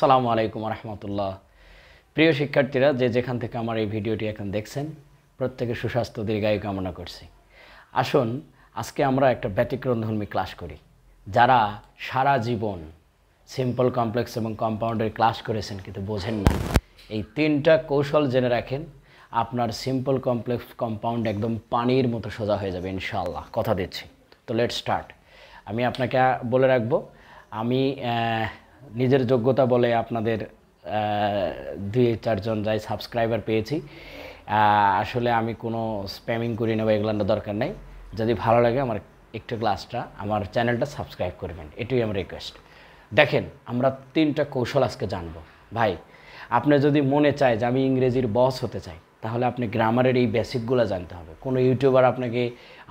আসসালামু আলাইকুম রহমতুল্লাহ প্রিয় শিক্ষার্থীরা যে যেখান থেকে আমার এই ভিডিওটি এখন দেখছেন প্রত্যেকে সুস্বাস্থ্য দীর্ঘায়ু কামনা করছি আসুন আজকে আমরা একটা ব্যতিক্রমধর্মী ক্লাস করি যারা সারা জীবন সিম্পল কমপ্লেক্স এবং কম্পাউন্ডের ক্লাস করেছেন কিন্তু বোঝেন না এই তিনটা কৌশল জেনে রাখেন আপনার সিম্পল কমপ্লেক্স কম্পাউন্ড একদম পানির মতো সোজা হয়ে যাবে ইনশাল্লাহ কথা দিচ্ছি তো লেট স্টার্ট আমি আপনাকে বলে রাখবো আমি নিজের যোগ্যতা বলে আপনাদের দুই চারজন যাই সাবস্ক্রাইবার পেয়েছি আসলে আমি কোনো স্প্যামিং করি না বা এগুলোর দরকার নাই যদি ভালো লাগে আমার একটু ক্লাসটা আমার চ্যানেলটা সাবস্ক্রাইব করবেন এটুই আমার রিকোয়েস্ট দেখেন আমরা তিনটা কৌশল আজকে জানবো ভাই আপনি যদি মনে চায় যে আমি ইংরেজির বস হতে চাই তাহলে আপনি গ্রামারের এই বেসিকগুলো জানতে হবে কোনো ইউটিউবার আপনাকে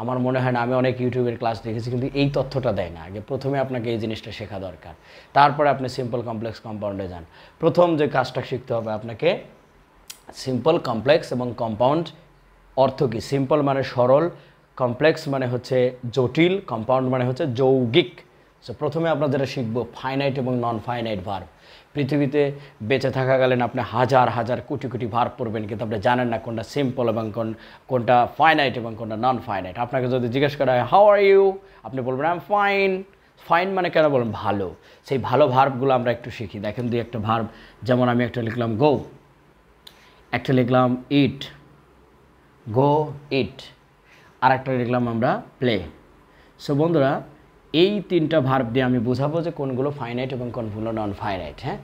আমার মনে হয় না আমি অনেক ইউটিউবের ক্লাস দেখেছি কিন্তু এই তথ্যটা দেয় না আগে প্রথমে আপনাকে এই জিনিসটা শেখা দরকার তারপরে আপনি সিম্পল কমপ্লেক্স কম্পাউন্ডে যান প্রথম যে কাজটা শিখতে হবে আপনাকে সিম্পল কমপ্লেক্স এবং কম্পাউন্ড অর্থ কী সিম্পল মানে সরল কমপ্লেক্স মানে হচ্ছে জটিল কম্পাউন্ড মানে হচ্ছে যৌগিক সো প্রথমে আমরা যেটা শিখবো ফাইনাইট এবং নন ফাইনাইট ভার্ব পৃথিবীতে বেঁচে থাকাকালীন আপনি হাজার হাজার কোটি কোটি ভার পড়বেন কিন্তু আপনি জানেন না কোনটা সিম্পল এবং কোন কোনটা ফাইনাইট এবং কোনটা নন ফাইনাইট আপনাকে যদি জিজ্ঞেস করা হয় হাউ আর ইউ আপনি বলবেন আই এম ফাইন ফাইন মানে কেন বলেন ভালো সেই ভালো ভার্বগুলো আমরা একটু শিখি দেখেন দুই একটা ভার্ব যেমন আমি একটা লিখলাম গো একটা লিখলাম ইট গো ইট আর একটা লিখলাম আমরা প্লে সো বন্ধুরা এই তিনটা ভার্ব দিয়ে আমি বোঝাবো যে কোনগুলো ফাইনাইট এবং কোনগুলো নন ফাইনাইট হ্যাঁ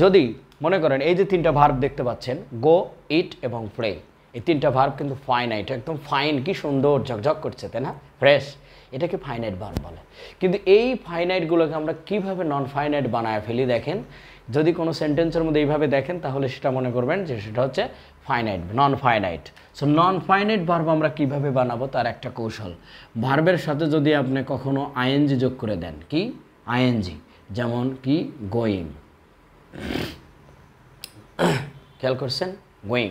যদি মনে করেন এই যে তিনটা ভার্ব দেখতে পাচ্ছেন গো ইট এবং ফ্রে এই তিনটা ভার্ব কিন্তু ফাইনাইট একদম ফাইন কি সুন্দর ঝকঝক করছে তাই না ফ্রেশ এটাকে ফাইনাইট ভার্ব বলে কিন্তু এই ফাইনাইটগুলোকে আমরা কিভাবে নন ফাইনাইট বানায় ফেলি দেখেন যদি কোনো সেন্টেন্সের মধ্যে এইভাবে দেখেন তাহলে সেটা মনে করবেন যে সেটা হচ্ছে finite non finite so non finite verb আমরা কিভাবে বানাবো তার একটা কৌশল ভার্বের সাথে যদি আপনি কখনো আইএনজি যোগ করে দেন কি আইএনজি যেমন কি গোয়িং খেয়াল করছেন গোয়িং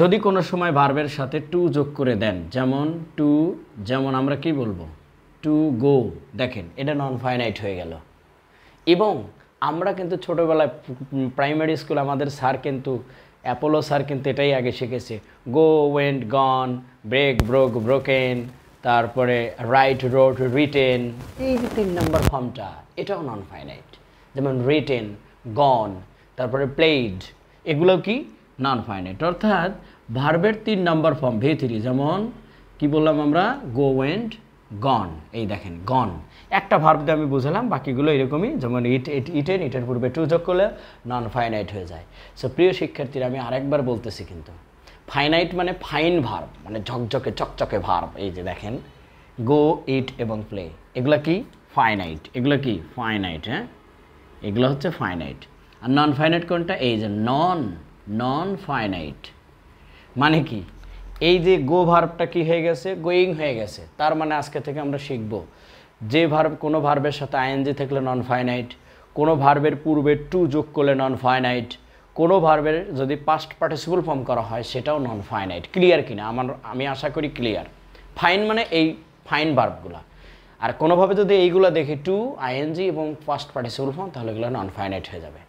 যদি কোনো সময় ভার্বের সাথে টু যোগ করে দেন যেমন টু যেমন আমরা কি বলবো টু গো দেখেন এটা নন ফাইনাইট হয়ে গেল এবং আমরা কিন্তু ছোটোবেলায় প্রাইমারি স্কুল আমাদের স্যার কিন্তু অ্যাপোলো স্যার কিন্তু এটাই আগে শিখেছে go went gone break broke broken তারপরে রাইট রোড রিটেন এই যে তিন নম্বর ফর্মটা এটাও নন ফাইনাইট যেমন রিটেন গন তারপরে প্লেইড এগুলো কি নন ফাইনাইট অর্থাৎ ভার্বের তিন নম্বর ফর্ম ভেথিরি যেমন কি বললাম আমরা গো ওয়েন্ট গন এই দেখেন গন একটা ভার্ব দিয়ে আমি বুঝলাম বাকিগুলো এরকমই যেমন ইট ইট ইটেন ইটের পূর্বে টু যোগ করলে নন ফাইনাইট হয়ে যায় সো প্রিয় শিক্ষার্থীরা আমি আরেকবার বলতেছি কিন্তু ফাইনাইট মানে ফাইন ভার্ব মানে ঝকঝকে চকচকে ভার্ব এই যে দেখেন গো ইট এবং প্লে এগুলো কি ফাইনাইট এগুলো কি ফাইনাইট হ্যাঁ এগুলো হচ্ছে ফাইনাইট আর নন ফাইনাইট কোনটা এই যে নন নন ফাইনাইট মানে কি এই যে গো ভার্বটা কি হয়ে গেছে গোয়িং হয়ে গেছে তার মানে আজকে থেকে আমরা শিখব যে ভার্ব কোনো ভার্বের সাথে আইএনজি থাকলে নন ফাইনাইট কোনো ভার্বের পূর্বে টু যোগ করলে নন ফাইনাইট কোনো ভার্বের যদি পাস্ট পার্টিসিপল ফর্ম করা হয় সেটাও নন ফাইনাইট ক্লিয়ার কিনা আমার আমি আশা করি ক্লিয়ার ফাইন মানে এই ফাইন ভার্বগুলা আর কোনোভাবে যদি এইগুলো দেখি টু আইএনজি এবং ফার্স্ট পার্টিসিপল ফর্ম তাহলে এগুলো নন ফাইনাইট হয়ে যাবে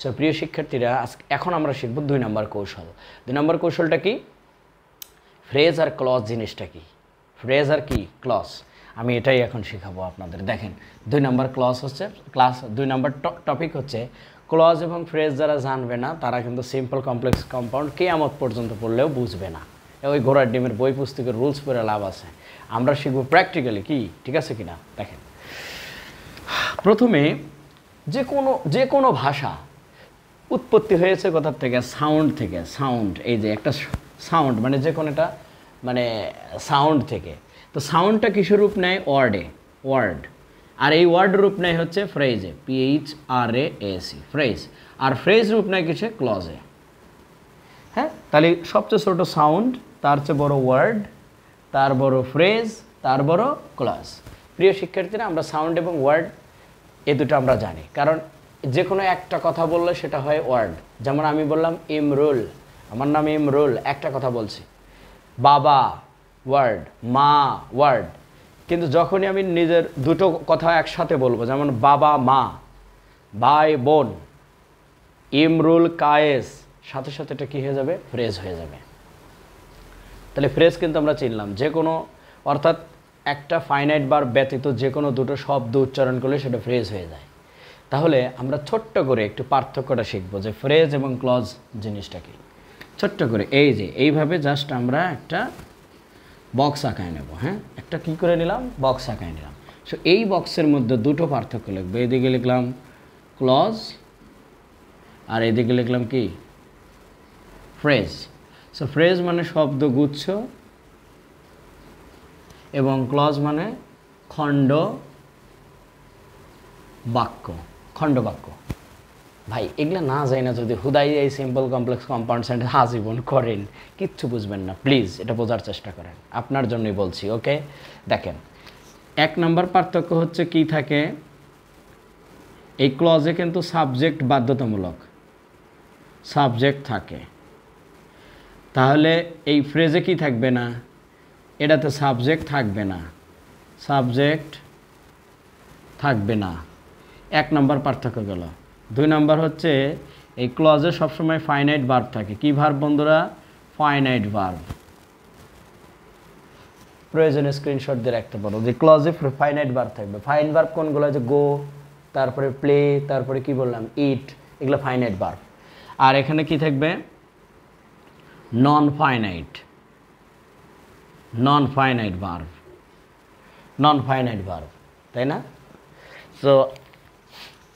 সো প্রিয় শিক্ষার্থীরা এখন আমরা শিখব দুই নম্বর কৌশল দুই নম্বর কৌশলটা কি ফ্রেজ আর ক্লজ জিনিসটা কি ফ্রেজ আর কি ক্লজ আমি এটাই এখন শেখাবো আপনাদের দেখেন দুই নম্বর ক্লস হচ্ছে ক্লাস দুই নম্বর টপিক হচ্ছে ক্লজ এবং ফ্রেজ যারা জানবে না তারা কিন্তু সিম্পল কমপ্লেক্স কম্পাউন্ড কেয়ামত পর্যন্ত পড়লেও বুঝবে না ওই ঘোড়ার ডিমের বই পুস্তকের রুলস পরে লাভ আছে আমরা শিখবো প্র্যাকটিক্যালি কি ঠিক আছে কি না দেখেন প্রথমে যে কোনো যে কোনো ভাষা উৎপত্তি হয়েছে কোথার থেকে সাউন্ড থেকে সাউন্ড এই যে একটা সাউন্ড মানে যে কোনো একটা মানে সাউন্ড থেকে তো সাউন্ডটা কিসের রূপ নেয় ওয়ার্ডে ওয়ার্ড আর এই ওয়ার্ড রূপ নেয় হচ্ছে ফ্রেজে P H R A S E phrase আর ফ্রেজ রূপ নেয় কিসে ক্লজে হ্যাঁ তাহলে সবচেয়ে ছোট সাউন্ড তার চেয়ে বড় ওয়ার্ড তার বড় ফ্রেজ তার বড় ক্লজ প্রিয় শিক্ষার্থীরা আমরা সাউন্ড এবং ওয়ার্ড এ দুটো আমরা জানি কারণ যে কোনো একটা কথা বললে সেটা হয় ওয়ার্ড যেমন আমি বললাম ইমরুল আমার নাম ইমরুল একটা কথা বলছি বাবা ওয়ার্ড মা ওয়ার্ড কিন্তু যখনই আমি নিজের দুটো কথা একসাথে বলবো যেমন বাবা মা ভাই বোন ইমরুল কায়েস সাথে সাথে এটা কী হয়ে যাবে ফ্রেজ হয়ে যাবে তাহলে ফ্রেজ কিন্তু আমরা চিনলাম যে কোনো অর্থাৎ একটা ফাইনাইট বার ব্যতীত যে কোনো দুটো শব্দ উচ্চারণ করলে সেটা ফ্রেজ হয়ে যায় তাহলে আমরা ছোট্ট করে একটু পার্থক্যটা শিখবো যে ফ্রেজ এবং ক্লজ জিনিসটা কী ছোট্ট করে এই যে এইভাবে জাস্ট আমরা একটা বক্স আঁকায় নেব হ্যাঁ একটা কি করে নিলাম বক্স আঁকায় নিলাম সো এই বক্সের মধ্যে দুটো পার্থক্য লিখবে এদিকে লিখলাম ক্লজ আর এদিকে লিখলাম কি ফ্রেজ সো ফ্রেজ মানে শব্দ গুচ্ছ এবং ক্লজ মানে খণ্ড বাক্য খণ্ড বাক্য ভাই এগুলো না যায় না যদি হুদাই এই সিম্পল কমপ্লেক্স কম্পাউন্ড সেন্টার আজীবন করেন কিচ্ছু বুঝবেন না প্লিজ এটা বোঝার চেষ্টা করেন আপনার জন্যই বলছি ওকে দেখেন এক নম্বর পার্থক্য হচ্ছে কি থাকে এই ক্লজে কিন্তু সাবজেক্ট বাধ্যতামূলক সাবজেক্ট থাকে তাহলে এই ফ্রেজে কি থাকবে না এটাতে সাবজেক্ট থাকবে না সাবজেক্ট থাকবে না এক নম্বর পার্থক্য গেল দুই নম্বর হচ্ছে এই ক্লজে সবসময় ফাইনাইট ভার্ব থাকে কি ভার্ব বন্ধুরা ফাইনাইট ভার্ব প্রয়োজনে স্ক্রিনশট দিয়ে রাখতে পারো যে ক্লজে ফাইনাইট ভার্ব থাকবে ফাইন ভার্ব কোনগুলো যে গো তারপরে প্লে তারপরে কি বললাম ইট এগুলো ফাইনাইট ভার্ব আর এখানে কি থাকবে non finite non finite verb non finite verb তাই না সো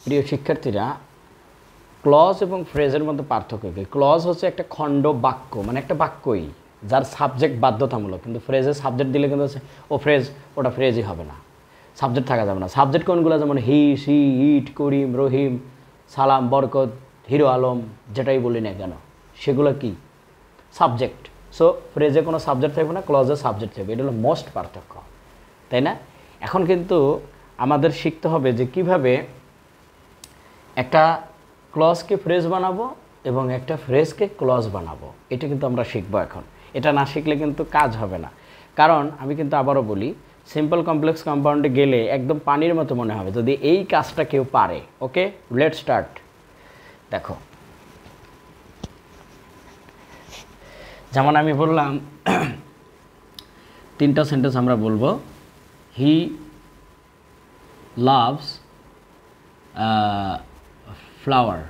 প্রিয় শিক্ষার্থীরা ক্লজ এবং ফ্রেজের মধ্যে পার্থক্য কী ক্লজ হচ্ছে একটা খণ্ড বাক্য মানে একটা বাক্যই যার সাবজেক্ট বাধ্যতামূলক কিন্তু ফ্রেজে সাবজেক্ট দিলে কিন্তু হচ্ছে ও ফ্রেজ ওটা ফ্রেজই হবে না সাবজেক্ট থাকা যাবে না সাবজেক্ট কোনগুলো যেমন হি সি ইট করিম রহিম সালাম বরকত হিরো আলম যেটাই বলি না কেন সেগুলো কি সাবজেক্ট সো ফ্রেজে কোনো সাবজেক্ট থাকবে না ক্লজে সাবজেক্ট থাকবে এটা হলো মোস্ট পার্থক্য তাই না এখন কিন্তু আমাদের শিখতে হবে যে কিভাবে একটা ক্লজকে ফ্রেজ বানাবো এবং একটা ফ্রেজকে ক্লজ বানাবো এটা কিন্তু আমরা শিখবো এখন এটা না শিখলে কিন্তু কাজ হবে না কারণ আমি কিন্তু আবারও বলি সিম্পল কমপ্লেক্স কম্পাউন্ডে গেলে একদম পানির মতো মনে হবে যদি এই কাজটা কেউ পারে ওকে লেট স্টার্ট দেখো যেমন আমি বললাম তিনটা সেন্টেন্স আমরা বলবো হি লাভস ফ্লাওয়ার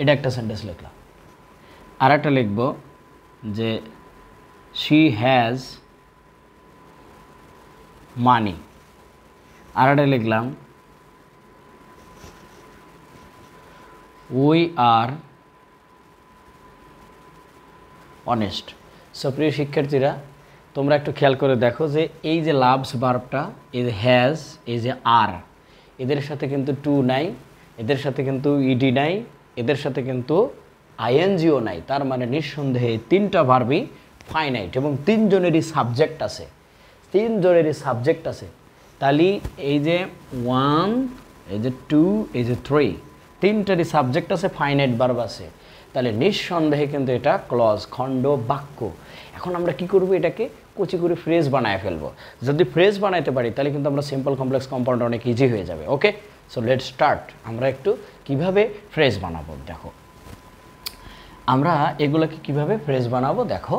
এটা একটা সেন্টেন্স লিখলাম আর একটা লিখব যে শি হ্যাজ মানি আর একটা লিখলাম উই আর অনেস্ট সো প্রিয় শিক্ষার্থীরা তোমরা একটু খেয়াল করে দেখো যে এই যে লাভস বার্বটা এই যে হ্যাজ এই যে আর এদের সাথে কিন্তু টু নাই এদের সাথে কিন্তু ইডি e নাই এদের সাথে কিন্তু আইএনজিও নাই তার মানে নিঃসন্দেহে তিনটা ভার্বি ফাইনাইট এবং তিনজনেরই সাবজেক্ট আছে তিনজনেরই সাবজেক্ট আছে তাহলে এই যে ওয়ান এই যে টু এই যে থ্রি তিনটারই সাবজেক্ট আছে ফাইনাইট ভার্ব আছে তাহলে নিঃসন্দেহে কিন্তু এটা ক্লজ খণ্ড বাক্য এখন আমরা কি করব এটাকে কচি করে ফ্রেজ বানায় ফেলবো যদি ফ্রেজ বানাইতে পারি তাহলে কিন্তু আমরা সিম্পল কমপ্লেক্স কম্পাউন্ড অনেক ইজি হয়ে যাবে ওকে সো লেট স্টার্ট আমরা একটু কিভাবে ফ্রেজ বানাবো দেখো আমরা এগুলোকে কিভাবে ফ্রেজ বানাবো দেখো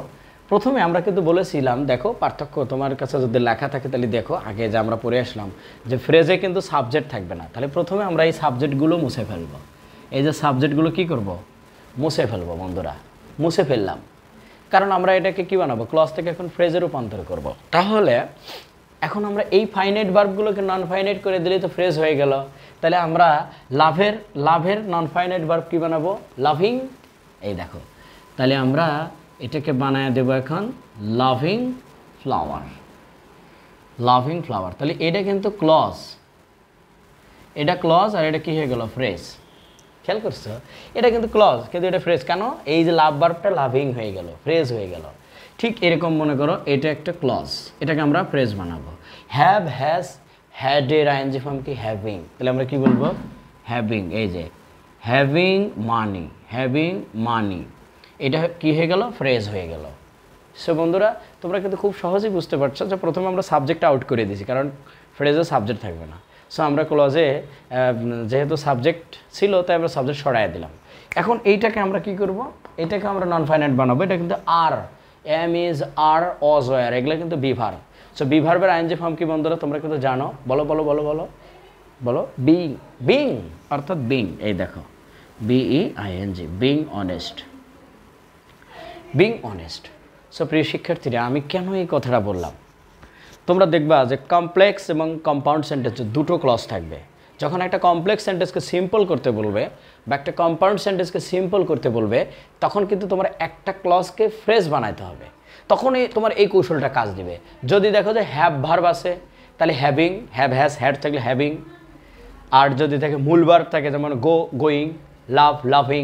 প্রথমে আমরা কিন্তু বলেছিলাম দেখো পার্থক্য তোমার কাছে যদি লেখা থাকে তাহলে দেখো আগে যে আমরা পড়ে আসলাম যে ফ্রেজে কিন্তু সাবজেক্ট থাকবে না তাহলে প্রথমে আমরা এই সাবজেক্টগুলো মুছে ফেলবো এই যে সাবজেক্টগুলো কি করবো মুছে ফেলবো বন্ধুরা মুছে ফেললাম কারণ আমরা এটাকে কী বানাবো ক্লস থেকে এখন ফ্রেজে রূপান্তর করব। তাহলে এখন আমরা এই ফাইনাইট বার্বগুলোকে নন ফাইনাইট করে দিলেই তো ফ্রেজ হয়ে গেল তাহলে আমরা লাভের লাভের নন ফাইনাইট বার্ব কী বানাবো লাভিং এই দেখো তাহলে আমরা এটাকে বানায় দেব এখন লাভিং ফ্লাওয়ার লাভিং ফ্লাওয়ার তাহলে এটা কিন্তু ক্লজ এটা ক্লজ আর এটা কী হয়ে গেল ফ্রেশ খেয়াল করছো এটা কিন্তু ক্লজ কিন্তু এটা ফ্রেজ কেন এই যে লাভ বার্বটা লাভিং হয়ে গেল ফ্রেজ হয়ে গেল ঠিক এরকম মনে করো এটা একটা ক্লজ এটাকে আমরা ফ্রেজ বানাবো হ্যাভ হ্যাজ হ্যাড এর আইএনজি ফর্ম কি হ্যাভিং তাহলে আমরা কি বলবো হ্যাভিং এই যে হ্যাভিং মানি হ্যাভিং মানি এটা কি হয়ে গেল ফ্রেজ হয়ে গেল সে বন্ধুরা তোমরা কিন্তু খুব সহজেই বুঝতে পারছো যে প্রথমে আমরা সাবজেক্ট আউট করে দিয়েছি কারণ ফ্রেজে সাবজেক্ট থাকবে না সো আমরা ক্লজে যেহেতু সাবজেক্ট ছিল তাই আমরা সাবজেক্ট সরাই দিলাম এখন এইটাকে আমরা কি করব এটাকে আমরা নন ফাইনাইট বানাবো এটা কিন্তু আর এম ইজ আর অজ ওয়ার এগুলো কিন্তু বিভার সো বিভার্বের যে ফর্ম কি বন্ধুরা তোমরা কিন্তু জানো বলো বলো বলো বলো বলো বিং বিং অর্থাৎ বিং এই দেখো B E ING being honest being honest so প্রিয় শিক্ষার্থীরা আমি কেন এই কথাটা বললাম তোমরা দেখবা যে কমপ্লেক্স এবং কম্পাউন্ড সেন্টেন্স দুটো ক্লস থাকবে যখন একটা কমপ্লেক্স সেন্টেন্সকে সিম্পল করতে বলবে বা একটা কম্পাউন্ড সেন্টেন্সকে সিম্পল করতে বলবে তখন কিন্তু তোমার একটা ক্লসকে ফ্রেশ বানাইতে হবে তখনই তোমার এই কৌশলটা কাজ দিবে যদি দেখো যে হ্যাভ ভার্ব আছে তাহলে হ্যাভিং হ্যাভ হ্যাজ হ্যাড থাকলে হ্যাভিং আর যদি থাকে মূল ভার্ব থাকে যেমন গো গোয়িং লাভ লাভিং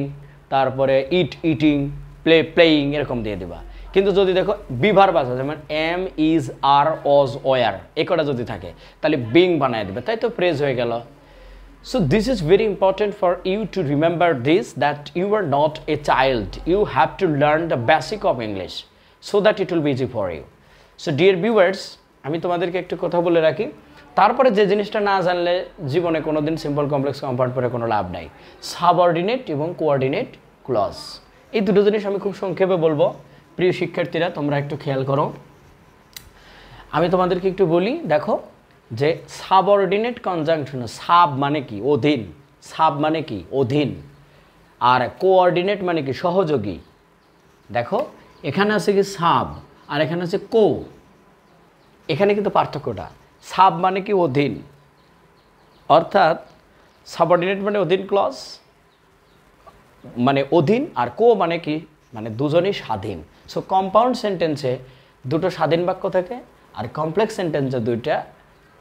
তারপরে ইট ইটিং প্লে প্লেয়িং এরকম দিয়ে দেবা কিন্তু যদি দেখো বিভার বাজা যেমন এম ইজ আর অজ ওয়ার একটা যদি থাকে তাহলে বিং বানায় দেবে তাই তো প্রেজ হয়ে গেল so this is very important for you to remember this that you are not a child you have to learn the basic of English so that it will be easy for you so dear viewers আমি তোমাদেরকে একটু কথা বলে রাখি তারপরে যে জিনিসটা না জানলে জীবনে কোনো দিন সিম্পল কমপ্লেক্স কম্পাউন্ড পরে কোনো লাভ নাই সাবঅর্ডিনেট এবং কোঅর্ডিনেট ক্লস এই দুটো জিনিস আমি খুব সংক্ষেপে বলবো প্রিয় শিক্ষার্থীরা তোমরা একটু খেয়াল করো আমি তোমাদেরকে একটু বলি দেখো যে সাবঅর্ডিনেট কনজাংশন সাব মানে কি অধীন সাব মানে কি অধীন আর কোঅর্ডিনেট মানে কি সহযোগী দেখো এখানে আছে কি সাব আর এখানে আছে কো এখানে কিন্তু পার্থক্যটা সাব মানে কি অধীন অর্থাৎ সাবঅর্ডিনেট মানে অধীন ক্লস মানে অধীন আর কো মানে কি মানে দুজনই স্বাধীন সো কম্পাউন্ড সেন্টেন্সে দুটো স্বাধীন বাক্য থাকে আর কমপ্লেক্স সেন্টেন্সে দুইটা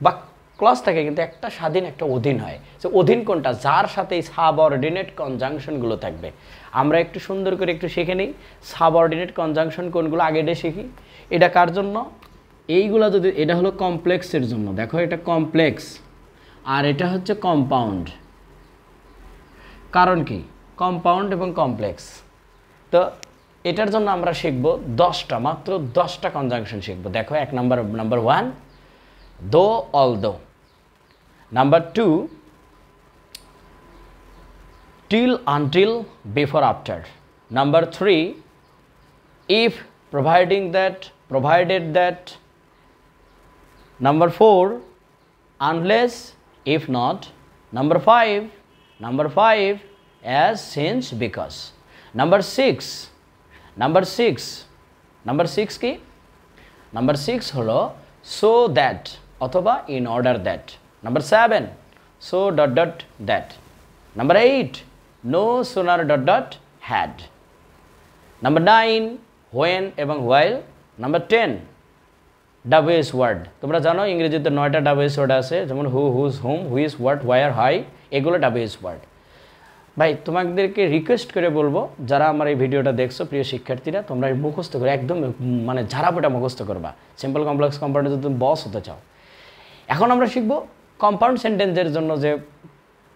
বা ক্লস থাকে কিন্তু একটা স্বাধীন একটা অধীন হয় সো অধীন কোনটা যার সাথে এই সাবঅর্ডিনেট কনজাংশনগুলো থাকবে আমরা একটু সুন্দর করে একটু শিখে নিই সাবঅর্ডিনেট কনজাংশন কোনগুলো আগে এটা শিখি এটা কার জন্য এইগুলো যদি এটা হলো কমপ্লেক্সের জন্য দেখো এটা কমপ্লেক্স আর এটা হচ্ছে কম্পাউন্ড কারণ কি কম্পাউন্ড এবং কমপ্লেক্স তো এটার জন্য আমরা শিখব দশটা মাত্র দশটা কনজাংশন শিখব দেখো এক number number one though although number two till until before after number three if providing that provided that number four unless if not number five number five as since because number six number six number six কি number six হলো so that অথবা in order that number seven so dot dot that number eight no sooner dot dot had number nine when এবং while number ten W H word তোমরা জানো ইংরেজিতে নয়টা W H word আছে যেমন who whose whom which what where why এগুলো W H word ভাই তোমাদেরকে রিকোয়েস্ট করে বলবো যারা আমার এই ভিডিওটা দেখছো প্রিয় শিক্ষার্থীরা তোমরা মুখস্থ করে একদম মানে ঝাড়াপোটা মুখস্থ করবা সিম্পল কমপ্লেক্স কম্পাউন্ডের যদি তুমি বস হতে চাও এখন আমরা শিখবো কম্পাউন্ড সেন্টেন্সের জন্য যে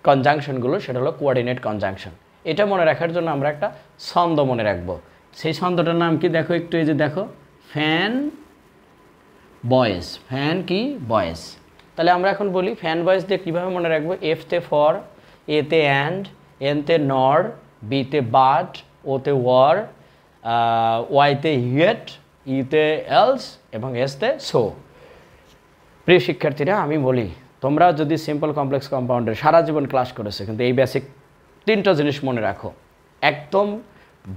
কনজাংশনগুলো সেটা হলো কোয়ার্ডিনেট কনজাংশন এটা মনে রাখার জন্য আমরা একটা ছন্দ মনে রাখবো সেই ছন্দটার নাম কি দেখো একটু এই যে দেখো ফ্যান বয়েস ফ্যান কি বয়েস তাহলে আমরা এখন বলি ফ্যান বয়েস দিয়ে কীভাবে মনে রাখবো এফতে ফর এতে অ্যান্ড এনতে নর বিতে বাট ওতে ওয়ার ওয়াইতে হিয়েট ইতে এলস এবং এসতে সো প্রিয় শিক্ষার্থীরা আমি বলি তোমরা যদি সিম্পল কমপ্লেক্স কম্পাউন্ডের সারা জীবন ক্লাস করেছো কিন্তু এই বেসিক তিনটা জিনিস মনে রাখো একদম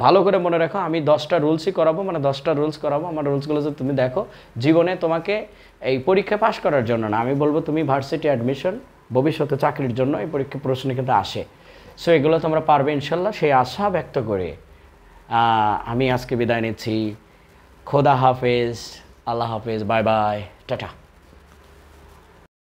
ভালো করে মনে রাখো আমি দশটা রুলসই করাবো মানে দশটা রুলস করাবো আমার রুলসগুলো যদি তুমি দেখো জীবনে তোমাকে এই পরীক্ষা পাশ করার জন্য না আমি বলবো তুমি ভার্সিটি অ্যাডমিশন ভবিষ্যতে চাকরির জন্য এই পরীক্ষা প্রশ্ন কিন্তু আসে সো এগুলো তোমরা পারবে ইনশাল্লাহ সেই আশা ব্যক্ত করে আমি আজকে বিদায় নিচ্ছি খোদা হাফেজ আল্লাহ হাফেজ বাই বাই টাটা